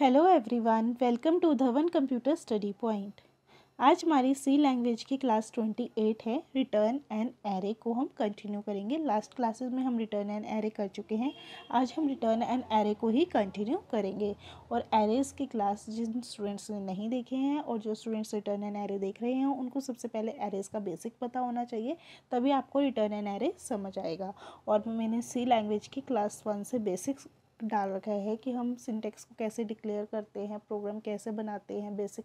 hello everyone welcome to Dhawan computer study point आज हमारी C language की क्लास ट्वेंटी एट है रिटर्न एंड एरे को हम कंटिन्यू करेंगे लास्ट क्लासेस में हम रिटर्न एंड एरे कर चुके हैं आज हम रिटर्न एंड एरे को ही कंटिन्यू करेंगे और एरेज़ की क्लास जिन स्टूडेंट्स ने नहीं देखे हैं और जो स्टूडेंट्स रिटर्न एंड एरे देख रहे हैं उनको सबसे पहले एरेज़ का बेसिक पता होना चाहिए तभी आपको रिटर्न एंड एरे समझ आएगा और मैंने सी लैंग्वेज की क्लास वन से बेसिक्स डाल रखा है कि हम सिंटेक्स को कैसे डिक्लेयर करते हैं प्रोग्राम कैसे बनाते हैं बेसिक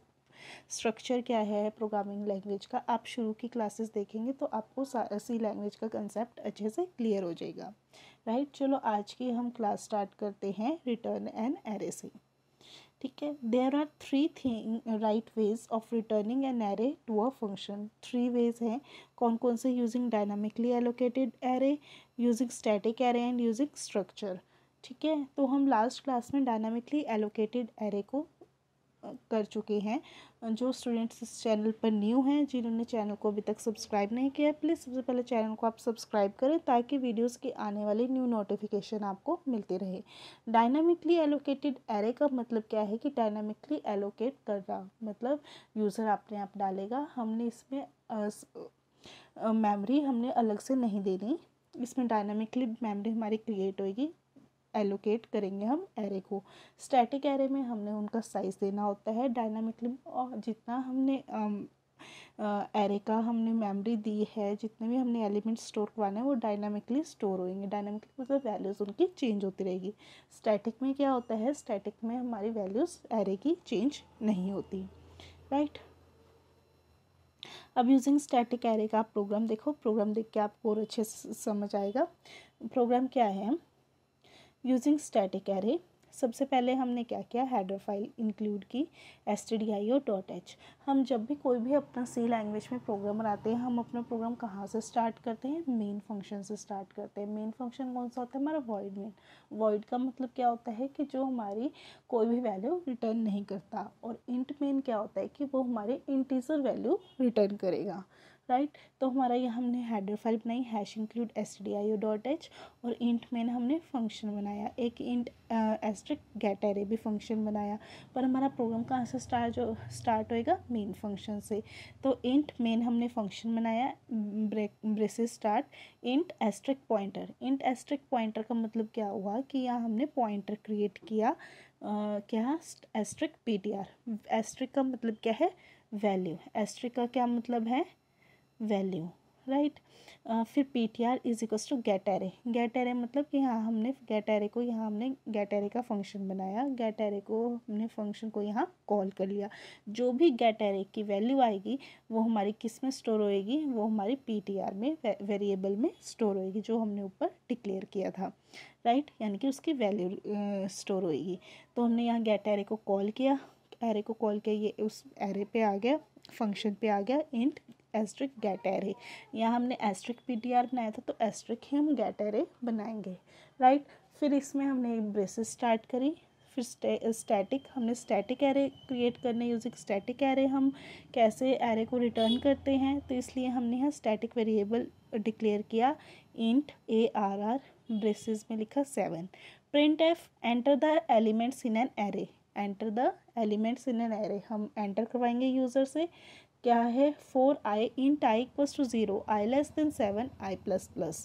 स्ट्रक्चर क्या है प्रोग्रामिंग लैंग्वेज का आप शुरू की क्लासेस देखेंगे तो आपको सी लैंग्वेज का कंसेप्ट अच्छे से क्लियर हो जाएगा राइट चलो आज की हम क्लास स्टार्ट करते हैं रिटर्न एंड एरे से ठीक है there are three thing right ways of returning an array to a function three ways हैं कौन कौन से using dynamically allocated array using static array and using structure ठीक है तो हम लास्ट क्लास में डायनामिकली एलोकेटेड एरे को कर चुके हैं जो स्टूडेंट्स इस चैनल पर न्यू हैं जिन्होंने चैनल को अभी तक सब्सक्राइब नहीं किया है प्लीज़ सबसे पहले चैनल को आप सब्सक्राइब करें ताकि वीडियोस के आने वाले न्यू नोटिफिकेशन आपको मिलते रहे डायनामिकली एलोकेटेड एरे का मतलब क्या है कि डायनामिकली एलोकेट करना मतलब यूज़र अपने आप डालेगा हमने इसमें मेमरी हमने अलग से नहीं देनी इसमें डायनामिकली मेमरी हमारी क्रिएट होगी एलोकेट करेंगे हम एरे को स्टैटिक एरे में हमने उनका साइज़ देना होता है डायनामिकली और जितना हमने एरे um, uh, का हमने मेमोरी दी है जितने भी हमने एलिमेंट स्टोर करवाने हैं वो डायनामिकली स्टोर होंगे डायनामिकली मतलब वैल्यूज़ उनकी चेंज होती रहेगी स्टैटिक में क्या होता है स्टैटिक में हमारी वैल्यूज़ एरे की चेंज नहीं होती राइट अब यूजिंग स्टैटिक एरे का प्रोग्राम देखो प्रोग्राम देख के आपको और अच्छे से समझ आएगा प्रोग्राम क्या है यूजिंग स्टैटिक एरे सबसे पहले हमने क्या किया हैडर फाइल इंक्लूड की S T D I O dot H हम जब भी कोई भी अपना सी लैंग्वेज में प्रोग्राम बनाते हैं हम अपना प्रोग्राम कहाँ से स्टार्ट करते हैं मेन फंक्शन से स्टार्ट करते हैं मेन फंक्शन कौन सा होता है हमारा वॉइड मेन वॉइड का मतलब क्या होता है कि जो हमारी कोई भी वैल्यू रिटर्न नहीं करता और इंट मेन क्या होता है कि वो हमारे इंटीजर वैल्यू रिटर्न करेगा राइट तो हमारा ये हमने हेडर फाइल बनाई hash include S D I O dot H और इंट मेन हमने फंक्शन बनाया एक इंट एस्ट्रिक गेट एरे भी फंक्शन बनाया पर हमारा प्रोग्राम कहाँ से स्टार्ट जो स्टार्ट होएगा मेन फंक्शन से तो इंट मेन हमने फंक्शन बनाया break braces start int asterisk pointer int asterisk pointer का मतलब क्या हुआ कि यहाँ हमने पॉइंटर क्रिएट किया क्या asterisk P T R asterisk का मतलब क्या है वैल्यू एस्ट्रिक का क्या मतलब है वैल्यू राइट uh, फिर P T R is equals to get array get array मतलब कि यहाँ हमने गेट एरे को यहाँ हमने गेट एरे का फंक्शन बनाया गेट एरे को हमने फंक्शन को यहाँ कॉल कर लिया जो भी गेट एरे की वैल्यू आएगी वो हमारी किस में स्टोर होएगी वो हमारी पी टी आर में वेरिएबल में स्टोर होएगी जो हमने ऊपर डिक्लेयर किया था राइट यानी कि उसकी वैल्यू स्टोर uh, होएगी तो हमने यहाँ गेट एरे को कॉल किया एरे को कॉल किया ये उस एरे पे आ गया फंक्शन पे आ गया इंट एस्ट्रिक गैटेरे एरे यहाँ हमने एस्ट्रिक पी बनाया था तो एस्ट्रिक ही हम गैटेरे एरे बनाएंगे राइट फिर इसमें हमने एक ब्रेसिस स्टार्ट करी फिर स्टैटिक हमने स्टैटिक एरे क्रिएट करने यूजिंग स्टैटिक एरे हम कैसे एरे को रिटर्न करते हैं तो इसलिए हमने यहाँ स्टैटिक वेरिएबल डिक्लेयर किया int A R R braces में लिखा seven print F enter the elements in an array enter the elements in an array हम एंटर करवाएंगे यूज़र से क्या है for I int I equals to zero I less than seven I plus plus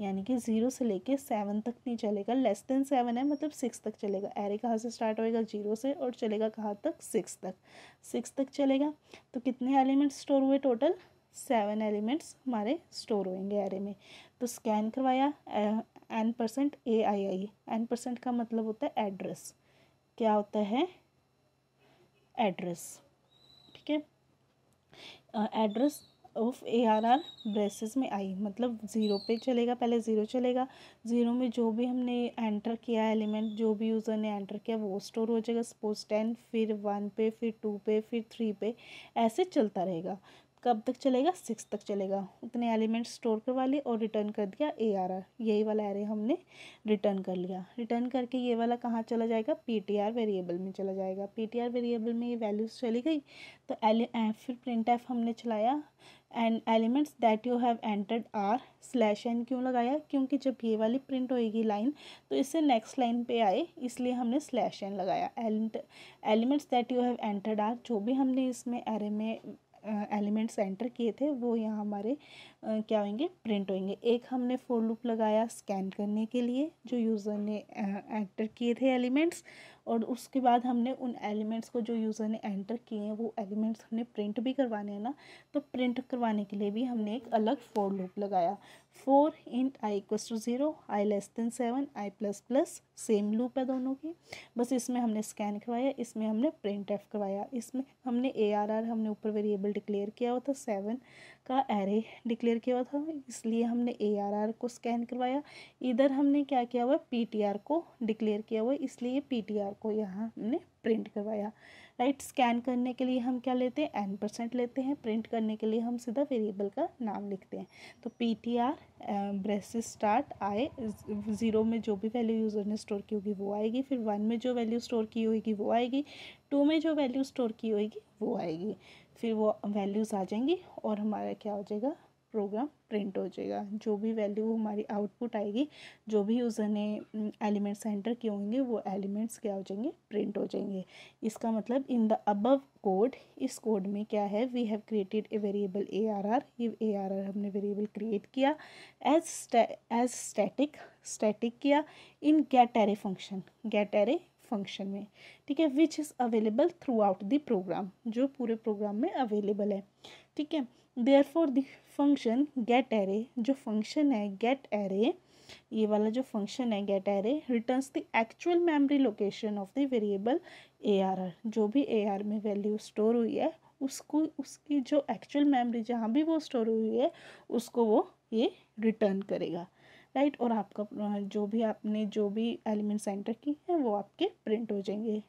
यानी कि zero से लेके seven तक नहीं चलेगा लेस देन सेवन है मतलब सिक्स तक चलेगा एरे कहाँ से स्टार्ट होएगा जीरो से और चलेगा कहाँ तक सिक्स तक सिक्स तक चलेगा तो कितने एलिमेंट्स स्टोर हुए टोटल सेवन एलिमेंट्स हमारे स्टोर होंगे एरे में तो स्कैन करवाया N percent A I I N percent का मतलब होता है एड्रेस क्या होता है एड्रेस ठीक है address of A R R braces में आई मतलब ज़ीरो पे चलेगा पहले ज़ीरो चलेगा ज़ीरो में जो भी हमने एंटर किया है एलिमेंट जो भी यूज़र ने एंटर किया वो स्टोर हो जाएगा सपोज टेन फिर वन पे फिर टू पे फिर थ्री पे ऐसे चलता रहेगा कब तक चलेगा सिक्स तक चलेगा उतने एलिमेंट स्टोर करवा लिए और रिटर्न कर दिया ए आर आर यही वाला एरे हमने रिटर्न कर लिया रिटर्न करके ये वाला कहाँ चला जाएगा पी टी आर वेरिएबल में चला जाएगा पी टी आर वेरिएबल में ये वैल्यूज़ चली गई तो एलि फिर प्रिंट एफ हमने चलाया and elements that you have entered are slash N क्यों लगाया क्योंकि जब ये वाली प्रिंट होएगी लाइन तो इससे नेक्स्ट लाइन पे आए इसलिए हमने स्लैश एन लगाया elements that you have entered are जो भी हमने इसमें एरे में एलिमेंट्स एंटर किए थे वो यहाँ हमारे क्या होंगे प्रिंट होंगे एक हमने फोर लूप लगाया स्कैन करने के लिए जो यूज़र ने एंटर किए थे एलिमेंट्स और उसके बाद हमने उन एलिमेंट्स को जो यूज़र ने एंटर किए हैं वो एलिमेंट्स हमने प्रिंट भी करवाने हैं ना तो प्रिंट करवाने के लिए भी हमने एक अलग फोर लूप लगाया for int I equals to zero I less than seven I plus plus same loop है दोनों की बस इसमें हमने स्कैन करवाया इसमें हमने प्रिंट एफ करवाया इसमें हमने ए आर आर हमने ऊपर वेरिएबल डिक्लेयर किया हुआ था सेवन का एरे डिक्लेयर किया हुआ था इसलिए हमने ए आर आर को स्कैन करवाया इधर हमने क्या किया हुआ पी टी आर को डिक्लेयर किया हुआ इसलिए पी टी आर को यहाँ हमने प्रिंट करवाया राइट स्कैन करने के लिए हम क्या लेते हैं एन परसेंट लेते हैं प्रिंट करने के लिए हम सीधा वेरिएबल का नाम लिखते हैं तो P T R brace start I zero में जो भी वैल्यू यूज़र ने स्टोर की होगी वो आएगी फिर वन में जो वैल्यू स्टोर की होगी वो आएगी टू में जो वैल्यू स्टोर की होगी वो आएगी फिर वो वैल्यूज़ आ जाएंगी और हमारा क्या हो जाएगा प्रोग्राम प्रिंट हो जाएगा जो भी वैल्यू हमारी आउटपुट आएगी जो भी यूज़र ने एलिमेंट्स mm, एंटर किए होंगे वो एलिमेंट्स क्या हो जाएंगे प्रिंट हो जाएंगे इसका मतलब इन द अबव कोड इस कोड में क्या है we have created a variable A R R ये ए आर आर हमने वेरिएबल क्रिएट किया एज एज स्टैटिक स्टैटिक किया in get array function get array function में ठीक है which is available throughout the program जो पूरे program में अवेलेबल है ठीक है therefore the function get array जो फंक्शन है गेट एरे ये वाला जो फंक्शन है get array returns the actual memory location of the variable A R R जो भी ए आर में वैल्यू स्टोर हुई है उसको उसकी जो एक्चुअल मेमोरी जहाँ भी वो स्टोर हुई है उसको वो ये रिटर्न करेगा राइट और आपका जो भी आपने जो भी एलिमेंट्स एंटर की हैं वो आपके प्रिंट हो जाएंगे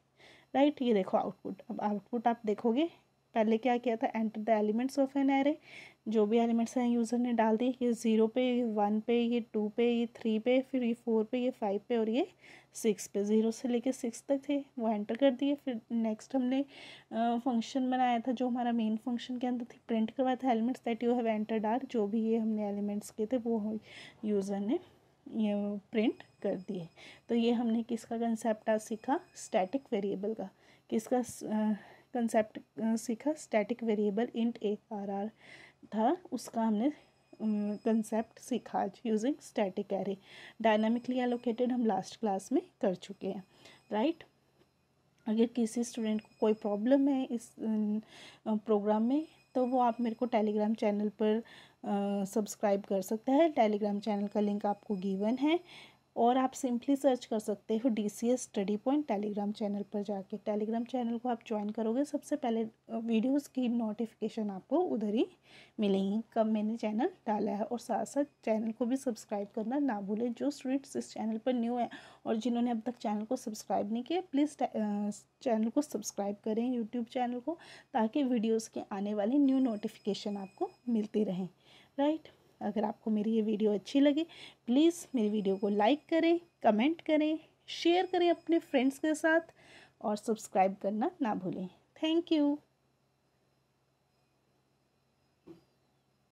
राइट ये देखो आउटपुट अब आउटपुट आप देखोगे पहले क्या किया था enter the elements of an array जो भी एलिमेंट्स हैं यूज़र ने डाल दिए ये ज़ीरो पे ये वन पे ये टू पे ये थ्री पे फिर ये फोर पे ये फाइव पे और ये सिक्स पे ज़ीरो से लेके सिक्स तक थे वो एंटर कर दिए फिर नेक्स्ट हमने फंक्शन बनाया था जो हमारा मेन फंक्शन के अंदर थी प्रिंट करवाया था elements that you have entered are जो भी ये हमने एलिमेंट्स किए थे वो यूज़र ने ये प्रिंट कर दिए तो ये हमने किसका कंसेप्ट आज सीखा स्टैटिक वेरिएबल का किसका कंसेप्ट सीखा static variable int A R R था उसका हमने कंसेप्ट सीखा आज using static array dynamically allocated हम लास्ट क्लास में कर चुके हैं राइट अगर किसी स्टूडेंट को कोई प्रॉब्लम है इस प्रोग्राम में तो वो आप मेरे को टेलीग्राम चैनल पर सब्सक्राइब कर सकता है टेलीग्राम चैनल का लिंक आपको गिवन है और आप सिंपली सर्च कर सकते हो D C S study point Telegram channel पर जाके टेलीग्राम चैनल को आप ज्वाइन करोगे सबसे पहले वीडियोस की नोटिफिकेशन आपको उधर ही मिलेंगी कब मैंने चैनल डाला है और साथ साथ चैनल को भी सब्सक्राइब करना ना भूलें जो स्टूडेंट्स इस चैनल पर न्यू है और जिन्होंने अब तक चैनल को सब्सक्राइब नहीं किया प्लीज़ चैनल को सब्सक्राइब करें यूट्यूब चैनल को ताकि वीडियोज़ के आने वाली न्यू नोटिफिकेशन आपको मिलती रहें राइट अगर आपको मेरी ये वीडियो अच्छी लगे प्लीज़ मेरी वीडियो को लाइक करें कमेंट करें शेयर करें अपने फ्रेंड्स के साथ और सब्सक्राइब करना ना भूलें थैंक यू